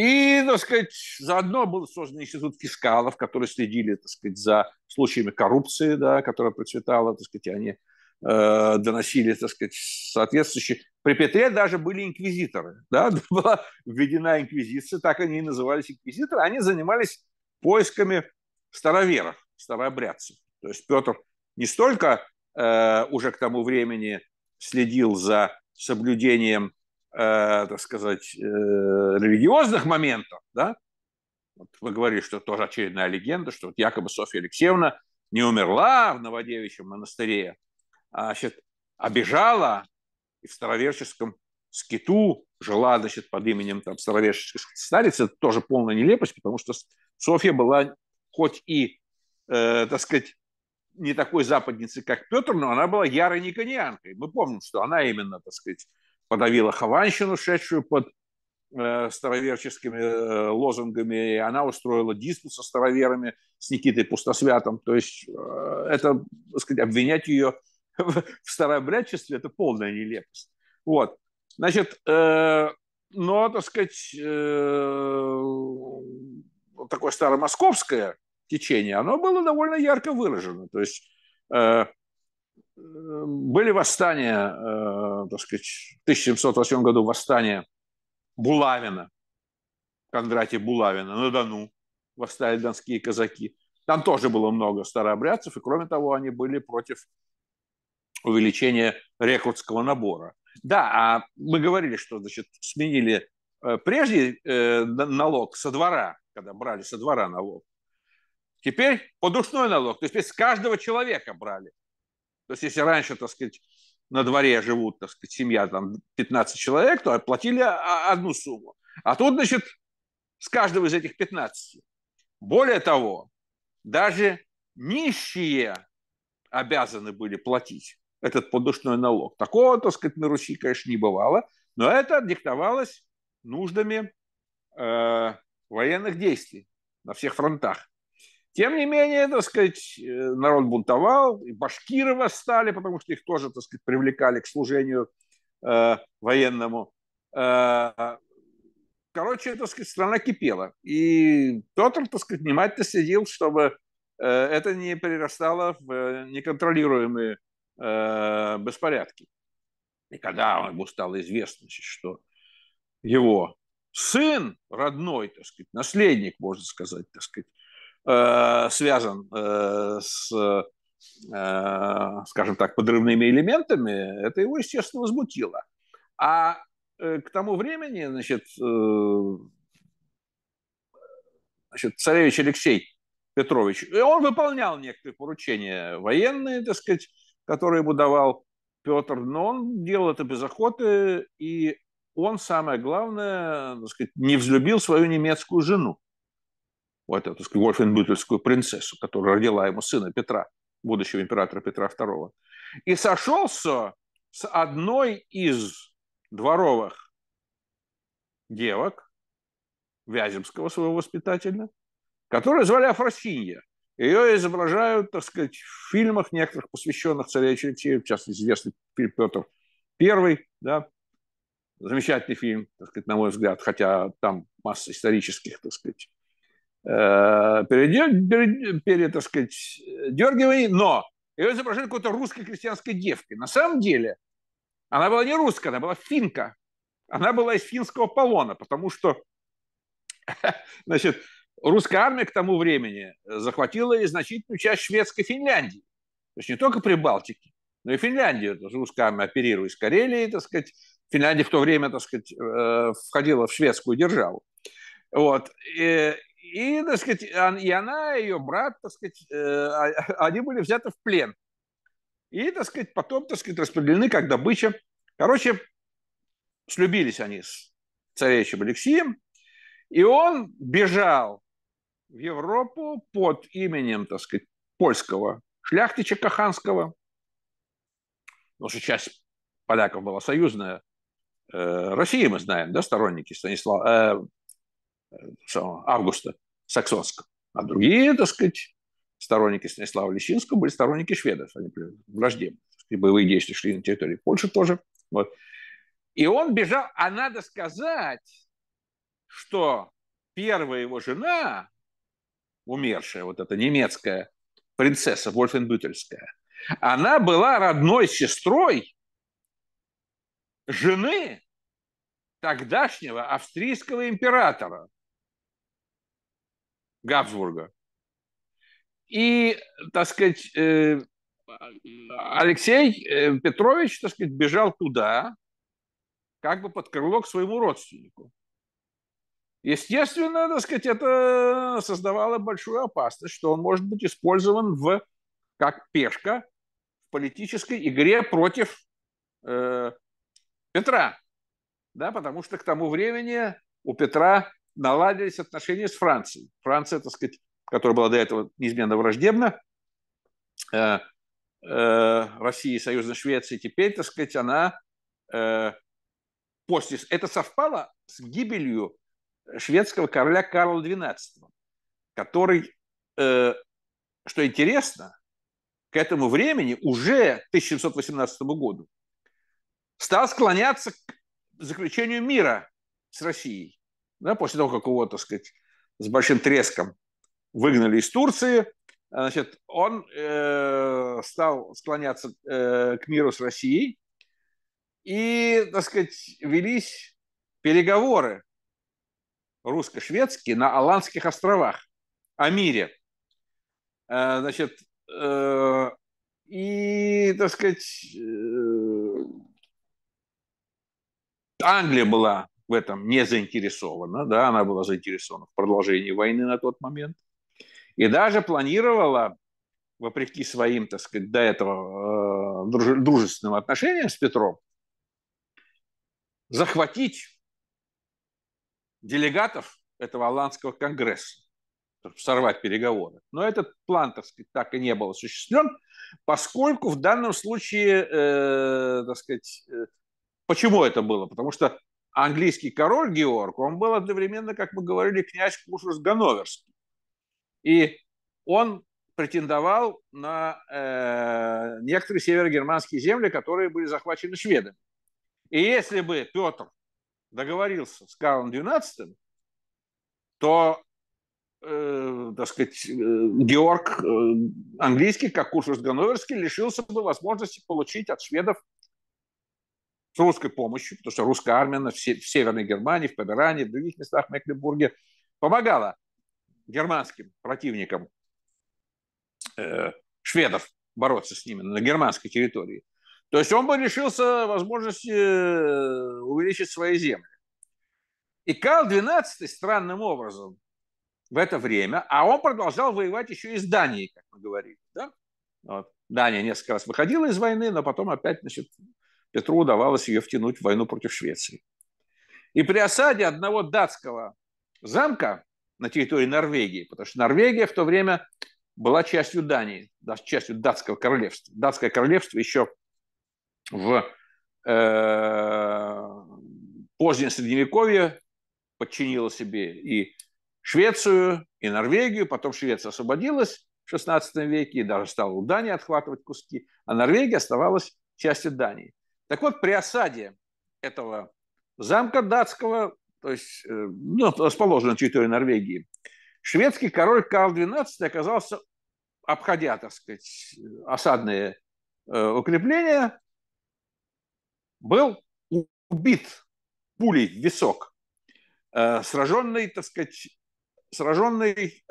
И, так сказать, заодно был создан институт фискалов, которые следили, так сказать, за случаями коррупции, да, которая процветала, так сказать, и они э, доносили, так сказать, соответствующие. При Петре даже были инквизиторы, да, была введена инквизиция, так они и назывались инквизиторы, они занимались поисками староверов, старообрядцев. То есть Петр не столько э, уже к тому времени следил за соблюдением Э, так сказать, э, религиозных моментов, да, вот вы говорили, что тоже очередная легенда, что вот якобы Софья Алексеевна не умерла в Новодевичьем монастыре, а, значит, обижала и в староверческом скиту жила, значит, под именем там староверческой старицы. Это тоже полная нелепость, потому что Софья была хоть и, э, так сказать, не такой западницей, как Петр, но она была ярой никонианкой. Мы помним, что она именно, так сказать, подавила Хованщину, шедшую под э, староверческими э, лозунгами, и она устроила диспут со староверами, с Никитой Пустосвятом. То есть э, это, так сказать, обвинять ее в старообрядчестве – это полная нелепость. Вот. Значит, э, но, так сказать, э, такое старомосковское течение, оно было довольно ярко выражено. То есть э, были восстания, э, так сказать, в 1708 году восстание Булавина, Кондратия Булавина на Дону, восстали донские казаки. Там тоже было много старообрядцев, и кроме того, они были против увеличения рекрутского набора. Да, а мы говорили, что значит, сменили э, прежний э, налог со двора, когда брали со двора налог. Теперь подушной налог, то есть с каждого человека брали. То есть если раньше, так сказать, на дворе живут, так сказать, семья там 15 человек, то платили а, одну сумму. А тут, значит, с каждого из этих 15. Более того, даже нищие обязаны были платить этот подушной налог. Такого, так сказать, на Руси, конечно, не бывало, но это диктовалось нуждами э, военных действий на всех фронтах. Тем не менее, так сказать, э, народ бунтовал, и башкиры восстали, потому что их тоже, так сказать, привлекали к служению э, военному. Э, короче, так сказать, страна кипела. И Петр, так сказать, внимательно следил, чтобы э, это не перерастало в э, неконтролируемые э, беспорядки. И когда ему стало известно, что его сын родной, так сказать, наследник, можно сказать, так сказать, Э, связан э, с, э, скажем так, подрывными элементами, это его, естественно, возмутило. А к тому времени, значит, значит, царевич Алексей Петрович, и он выполнял некоторые поручения военные, так сказать, которые ему давал Петр, но он делал это без охоты, и он, самое главное, так сказать, не взлюбил свою немецкую жену вот эту Вольфенбютельскую принцессу, которая родила ему сына Петра, будущего императора Петра II. И сошелся с одной из дворовых девок, Вяземского своего воспитателя, которую звали Афросинья. Ее изображают, так сказать, в фильмах некоторых, посвященных царевичу Алексею, в частности, известный фильм Петр Первый, да, замечательный фильм, так сказать, на мой взгляд, хотя там масса исторических, так сказать, перед, э, перед, так сказать, дергиваний, но ее изображали какой-то русской крестьянской девкой. На самом деле она была не русская, она была финка. Она была из финского полона, потому что значит, русская армия к тому времени захватила и значительную часть шведской Финляндии. То есть не только Прибалтики, но и Финляндию. Русская армия оперирует из Карелии, так сказать. Финляндия в то время, так сказать, э, входила в шведскую державу. Вот. И, и, так сказать, и она, и ее брат, так сказать, э, а, они были взяты в плен. И, так сказать, потом, так сказать, распределены как добыча. Короче, слюбились они с царевичем Алексеем, и он бежал в Европу под именем, так сказать, польского шляхтича Каханского, потому что часть поляков была союзная, э, России мы знаем, да, сторонники Станислава, э, самого Августа Саксонского. А другие, так сказать, сторонники Станислава Лещинского были сторонники шведов, они были враждебны. И боевые действия шли на территории Польши тоже. Вот. И он бежал, а надо сказать, что первая его жена, умершая, вот эта немецкая принцесса Вольфенбютельская, она была родной сестрой жены тогдашнего австрийского императора Габсбурга. И, так сказать, э, Алексей э, Петрович, так сказать, бежал туда, как бы под крыло к своему родственнику. Естественно, так сказать, это создавало большую опасность, что он может быть использован в, как пешка в политической игре против э, Петра. Да, потому что к тому времени у Петра наладились отношения с Францией. Франция, так сказать, которая была до этого неизменно враждебна, э, э, России, Союзной Швеции, теперь, так сказать, она э, после... Это совпало с гибелью шведского короля Карла XII, который, э, что интересно, к этому времени, уже 1718 году, стал склоняться к заключению мира с Россией да, после того, как его, так сказать, с большим треском выгнали из Турции, значит, он э, стал склоняться э, к миру с Россией, и, так сказать, велись переговоры русско-шведские на Аландских островах о мире. Э, значит, э, и, так сказать, э, Англия была в этом не заинтересована, да, она была заинтересована в продолжении войны на тот момент, и даже планировала, вопреки своим, так сказать, до этого э, дружественным отношениям с Петром, захватить делегатов этого Аланского конгресса, сорвать переговоры. Но этот план, так сказать, так и не был осуществлен, поскольку в данном случае, э, так сказать, э, почему это было? Потому что английский король Георг, он был одновременно, как мы говорили, князь Кушус Ганноверский. И он претендовал на э, некоторые северогерманские земли, которые были захвачены шведами. И если бы Петр договорился с Карлом XII, то, э, так сказать, э, Георг э, английский, как Куршус Ганноверский, лишился бы возможности получить от шведов с русской помощью, потому что русская армия на в Северной Германии, в Померании, в других местах в Мекленбурге помогала германским противникам э, шведов бороться с ними на германской территории. То есть он бы лишился возможности э, увеличить свои земли. И Карл XII странным образом в это время, а он продолжал воевать еще и с Данией, как мы говорили. Да? Вот. Дания несколько раз выходила из войны, но потом опять значит, Петру удавалось ее втянуть в войну против Швеции. И при осаде одного датского замка на территории Норвегии, потому что Норвегия в то время была частью Дании, частью датского королевства. Датское королевство еще в э, позднем Средневековье подчинило себе и Швецию, и Норвегию, потом Швеция освободилась в XVI веке и даже стала у Дании отхватывать куски, а Норвегия оставалась частью Дании. Так вот, при осаде этого замка датского, то есть э, ну, расположена на территории Норвегии, шведский король Карл XII оказался, обходя, так сказать, осадные э, укрепления, был убит пулей в висок, э, сраженный, так сказать, сраженный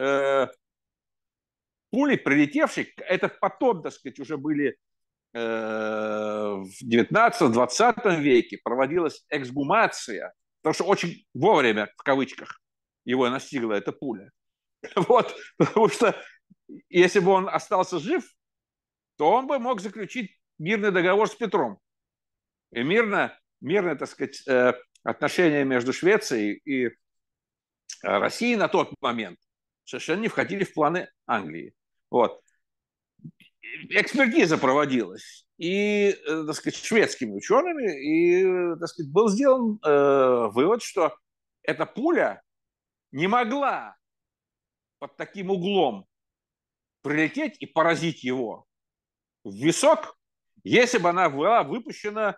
пулей, прилетевший, это потом, так сказать, уже были Э, в 19-20 веке проводилась эксгумация, потому что очень вовремя, в кавычках, его настигла эта пуля. Вот, потому что если бы он остался жив, то он бы мог заключить мирный договор с Петром. И мирно, мирно так сказать, э, отношения между Швецией и э, Россией на тот момент совершенно не входили в планы Англии. Вот экспертиза проводилась и, э, так сказать, шведскими учеными, и, так сказать, был сделан э, вывод, что эта пуля не могла под таким углом прилететь и поразить его в висок, если бы она была выпущена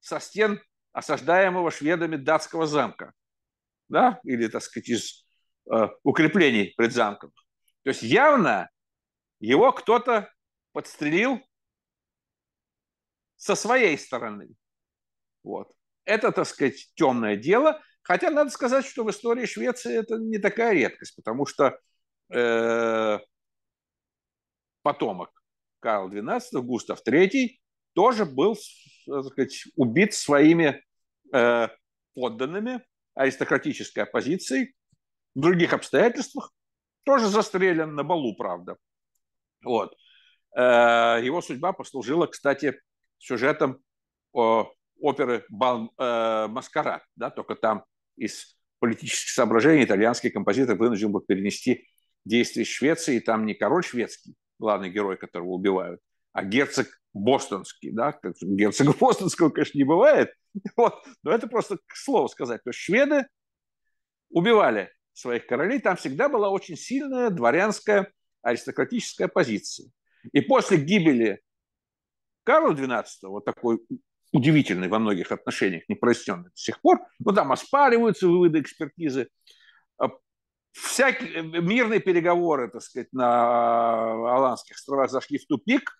со стен осаждаемого шведами датского замка, да, или, так сказать, из э, укреплений замком. То есть явно его кто-то подстрелил со своей стороны. Вот. Это, так сказать, темное дело. Хотя надо сказать, что в истории Швеции это не такая редкость, потому что э, потомок Карл XII, Густав III, тоже был так сказать, убит своими э, подданными аристократической оппозицией в других обстоятельствах, тоже застрелен на балу, правда. Вот. Э, его судьба послужила, кстати, сюжетом оперы э, Маскарад». Да? Только там из политических соображений итальянский композитор вынужден был перенести действие Швеции, и там не король шведский, главный герой, которого убивают, а герцог бостонский, да, герцога бостонского, конечно, не бывает, вот, но это просто к слову сказать, то есть шведы убивали своих королей, там всегда была очень сильная дворянская аристократическая позиция. И после гибели Карла XII, вот такой удивительный во многих отношениях, непростенный до сих пор, ну там оспариваются выводы экспертизы, а, всякие э, э, мирные переговоры, так сказать, на э, Аланских островах зашли в тупик,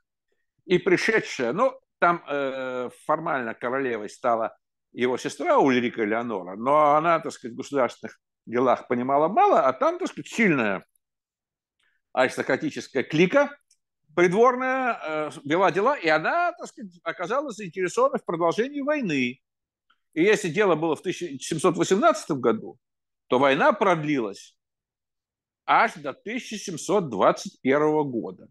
и пришедшая, ну, там э, формально королевой стала его сестра Ульрика Леонора, но она, так сказать, в государственных делах понимала мало, а там, так сказать, сильная аристократическая клика, придворная э, вела дела, и она, так сказать, оказалась заинтересована в продолжении войны. И если дело было в 1718 году, то война продлилась аж до 1721 года.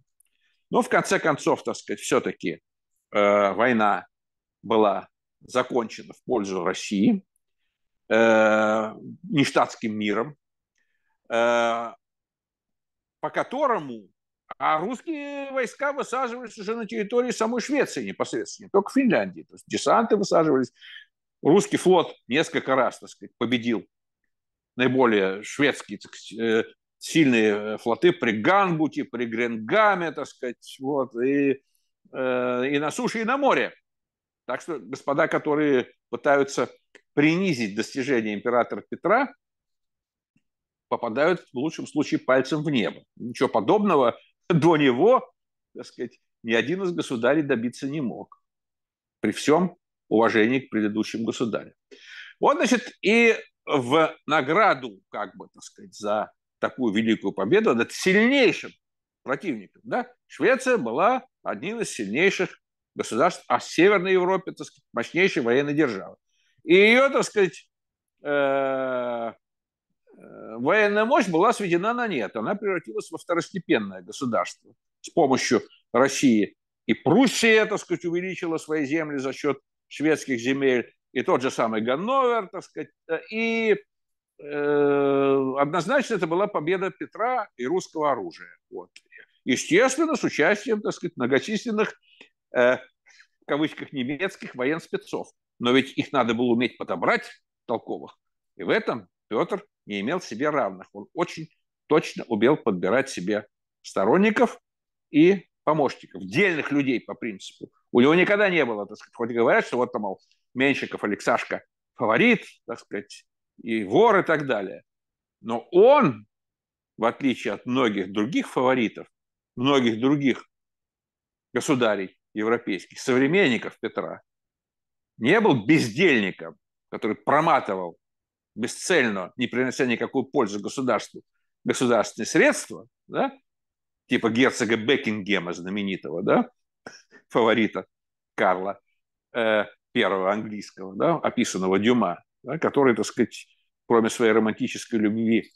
Но в конце концов, так сказать, все-таки э, война была закончена в пользу России э, нештатским миром, э, по которому а русские войска высаживались уже на территории самой Швеции непосредственно, не только Финляндии. То есть десанты высаживались. Русский флот несколько раз, так сказать, победил наиболее шведские так сказать, э, сильные э, флоты при Гангуте, при Гренгаме, так сказать, вот, и, э, и на суше, и на море. Так что господа, которые пытаются принизить достижения императора Петра, попадают в лучшем случае пальцем в небо. Ничего подобного до него, так сказать, ни один из государей добиться не мог. При всем уважении к предыдущим государям. Вот, значит, и в награду, как бы, так сказать, за такую великую победу над сильнейшим противником, да, Швеция была одним из сильнейших государств, а в Северной Европе, так сказать, мощнейшей военной державы. И ее, так сказать, э, военная мощь была сведена на нет. Она превратилась во второстепенное государство с помощью России. И Пруссии. так сказать, увеличила свои земли за счет шведских земель. И тот же самый Ганновер, так сказать. И э, однозначно это была победа Петра и русского оружия. Вот. Естественно, с участием, так сказать, многочисленных, э, в кавычках, немецких военспецов. Но ведь их надо было уметь подобрать толковых. И в этом Петр не имел себе равных. Он очень точно умел подбирать себе сторонников и помощников, дельных людей по принципу. У него никогда не было, так сказать, хоть говорят, что вот там, мол, Менщиков, Алексашка фаворит, так сказать, и вор и так далее. Но он, в отличие от многих других фаворитов, многих других государей европейских, современников Петра, не был бездельником, который проматывал бесцельно, не принося никакую пользы государству, государственные средства, да, типа герцога Бекингема знаменитого, да, фаворита Карла э, первого английского, да, описанного Дюма, да, который, так сказать, кроме своей романтической любви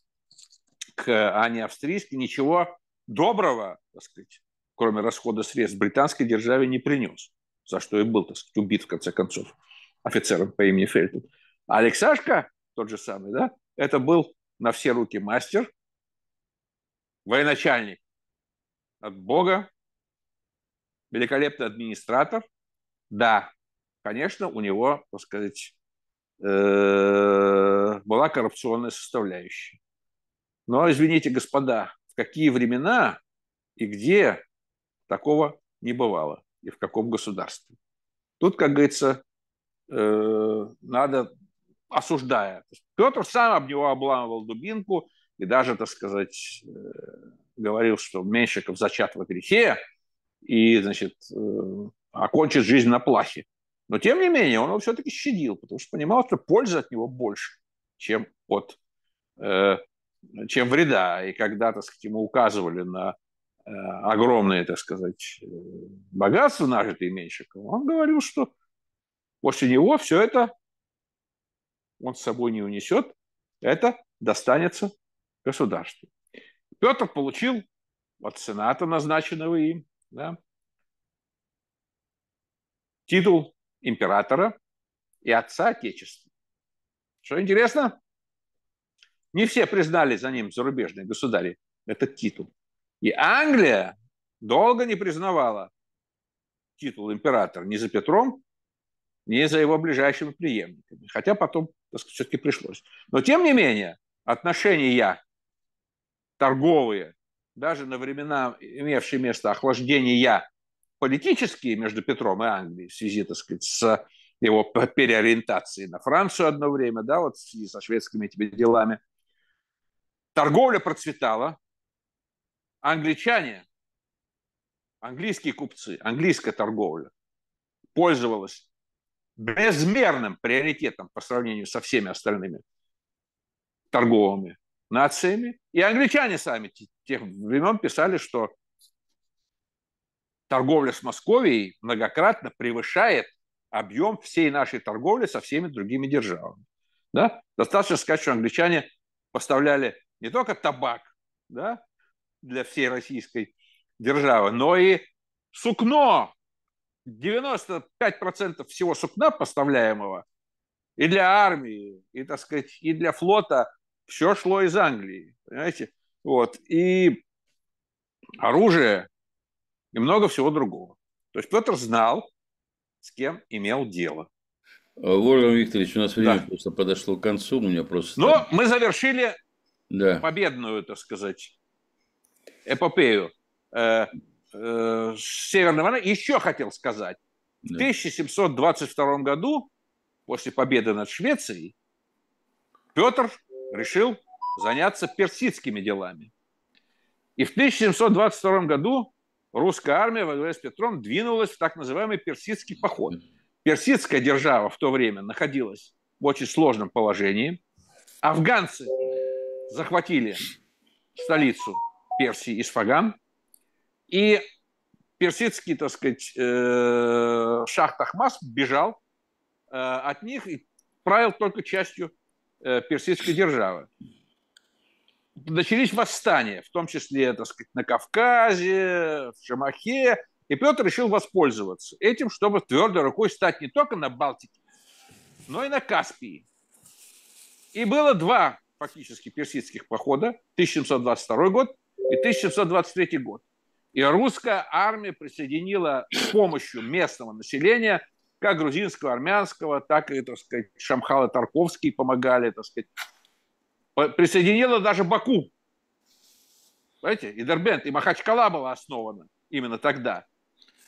к Ане Австрийской, ничего доброго, так сказать, кроме расхода средств, британской державе не принес, за что и был, так сказать, убит, в конце концов, офицером по имени Фельтон. А Алексашка тот же самый, да, это был на все руки мастер, военачальник от Бога, великолепный администратор. Да, конечно, у него, так сказать, э, была коррупционная составляющая. Но, извините, господа, в какие времена и где такого не бывало, и в каком государстве. Тут, как говорится, э, надо осуждая. Петр сам об него обламывал дубинку и даже, так сказать, э, говорил, что Менщиков зачат во грехе и, значит, э, окончит жизнь на плахе. Но, тем не менее, он его все-таки щадил, потому что понимал, что пользы от него больше, чем от э, чем вреда. И когда, так сказать, ему указывали на огромные, так сказать, богатства нажитые Менщикова, он говорил, что после него все это он с собой не унесет, это достанется государству. Петр получил от сената, назначенного им, да, титул императора и отца Отечества. Что интересно, не все признали за ним зарубежные государи этот титул. И Англия долго не признавала титул императора ни за Петром, ни за его ближайшими преемниками. Хотя потом так сказать, все-таки пришлось. Но, тем не менее, отношения торговые, даже на времена, имевшие место охлаждения политические между Петром и Англией в связи, так сказать, с его переориентацией на Францию одно время, да, вот в со шведскими этими делами. Торговля процветала. Англичане, английские купцы, английская торговля пользовалась безмерным приоритетом по сравнению со всеми остальными торговыми нациями. И англичане сами тех времен писали, что торговля с Московией многократно превышает объем всей нашей торговли со всеми другими державами. Да? Достаточно сказать, что англичане поставляли не только табак да, для всей российской державы, но и сукно 95% всего сукна поставляемого и для армии, и, так сказать, и для флота все шло из Англии, понимаете? Вот. И оружие, и много всего другого. То есть Петр знал, с кем имел дело. Э, Владимир Викторович, у нас время да. просто подошло к концу, у меня просто... Но мы завершили да. победную, так сказать, эпопею. Э, э, Северной войны. Еще хотел сказать. В 1722 году, после победы над Швецией, Петр решил заняться персидскими делами. И в 1722 году русская армия во главе с Петром двинулась в так называемый персидский поход. Персидская держава в то время находилась в очень сложном положении. Афганцы захватили столицу Персии Исфаган. И персидский, так сказать, э, шах Тахмас бежал э, от них и правил только частью э, персидской державы. Начались восстания, в том числе, так сказать, на Кавказе, в Шамахе, и Петр решил воспользоваться этим, чтобы твердой рукой стать не только на Балтике, но и на Каспии. И было два фактически персидских похода, 1722 год и 1723 год. И русская армия присоединила с помощью местного населения как грузинского, армянского, так и, так сказать, Шамхала Тарковский помогали, так сказать. Присоединила даже Баку. Понимаете? И Дербент, и Махачкала была основана именно тогда.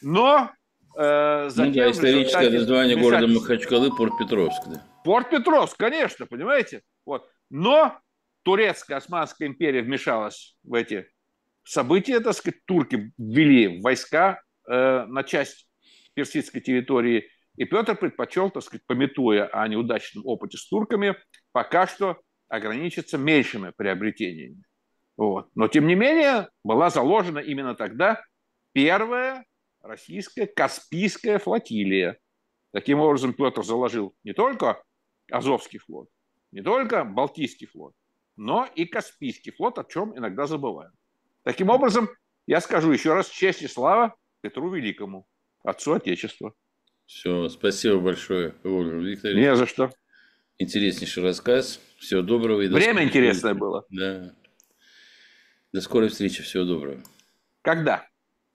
Но э, затем... Ну да, историческое название города Махачкалы – Порт-Петровск. Да. Порт-Петровск, конечно, понимаете? Вот. Но турецкая Османская империя вмешалась в эти событие, так сказать, турки ввели войска э, на часть персидской территории, и Петр предпочел, так сказать, пометуя о неудачном опыте с турками, пока что ограничиться меньшими приобретениями. Вот. Но, тем не менее, была заложена именно тогда первая российская Каспийская флотилия. Таким образом, Петр заложил не только Азовский флот, не только Балтийский флот, но и Каспийский флот, о чем иногда забываем. Таким образом, я скажу еще раз, честь и слава Петру Великому, отцу Отечества. Все, спасибо большое, Владимир Викторович. Не за что. Интереснейший рассказ. Всего доброго. И до Время скорой... интересное было. Да. До скорой встречи. Всего доброго. Когда?